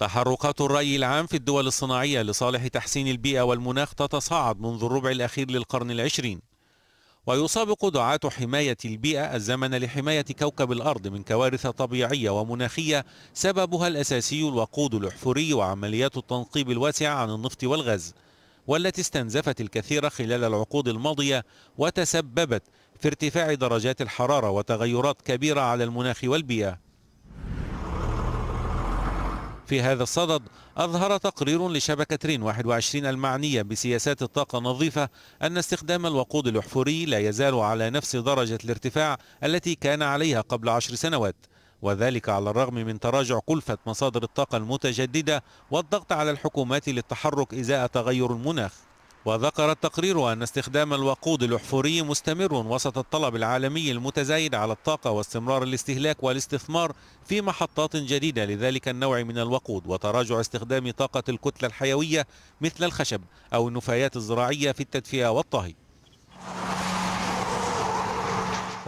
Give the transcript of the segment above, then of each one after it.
تحركات الرأي العام في الدول الصناعية لصالح تحسين البيئة والمناخ تتصاعد منذ الربع الأخير للقرن العشرين ويسابق دعاة حماية البيئة الزمن لحماية كوكب الأرض من كوارث طبيعية ومناخية سببها الأساسي الوقود الأحفوري وعمليات التنقيب الواسعة عن النفط والغاز والتي استنزفت الكثير خلال العقود الماضية وتسببت في ارتفاع درجات الحرارة وتغيرات كبيرة على المناخ والبيئة في هذا الصدد أظهر تقرير لشبكة رين 21 المعنية بسياسات الطاقة النظيفة أن استخدام الوقود الأحفوري لا يزال على نفس درجة الارتفاع التي كان عليها قبل عشر سنوات وذلك على الرغم من تراجع كلفة مصادر الطاقة المتجددة والضغط على الحكومات للتحرك إزاء تغير المناخ وذكر التقرير أن استخدام الوقود الأحفوري مستمر وسط الطلب العالمي المتزايد على الطاقة واستمرار الاستهلاك والاستثمار في محطات جديدة لذلك النوع من الوقود وتراجع استخدام طاقة الكتلة الحيوية مثل الخشب أو النفايات الزراعية في التدفئة والطهي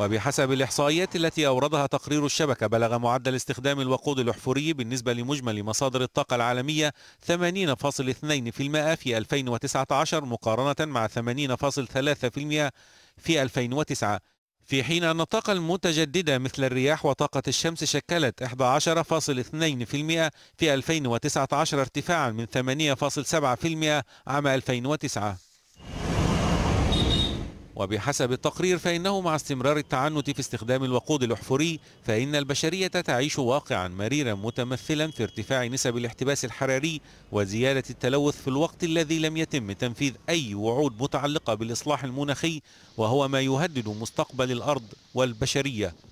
وبحسب الإحصائيات التي أوردها تقرير الشبكة بلغ معدل استخدام الوقود الأحفوري بالنسبة لمجمل مصادر الطاقة العالمية 80.2% في 2019 مقارنة مع 80.3% في 2009 في حين أن الطاقة المتجددة مثل الرياح وطاقة الشمس شكلت 11.2% في 2019 ارتفاعا من 8.7% عام 2009 وبحسب التقرير فإنه مع استمرار التعنت في استخدام الوقود الأحفوري فإن البشرية تعيش واقعا مريرا متمثلا في ارتفاع نسب الاحتباس الحراري وزيادة التلوث في الوقت الذي لم يتم تنفيذ أي وعود متعلقة بالإصلاح المناخي وهو ما يهدد مستقبل الأرض والبشرية